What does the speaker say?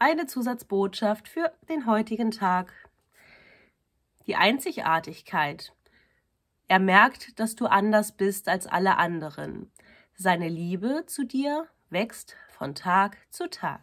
eine Zusatzbotschaft für den heutigen Tag. Die Einzigartigkeit. Er merkt, dass du anders bist als alle anderen. Seine Liebe zu dir wächst von Tag zu Tag.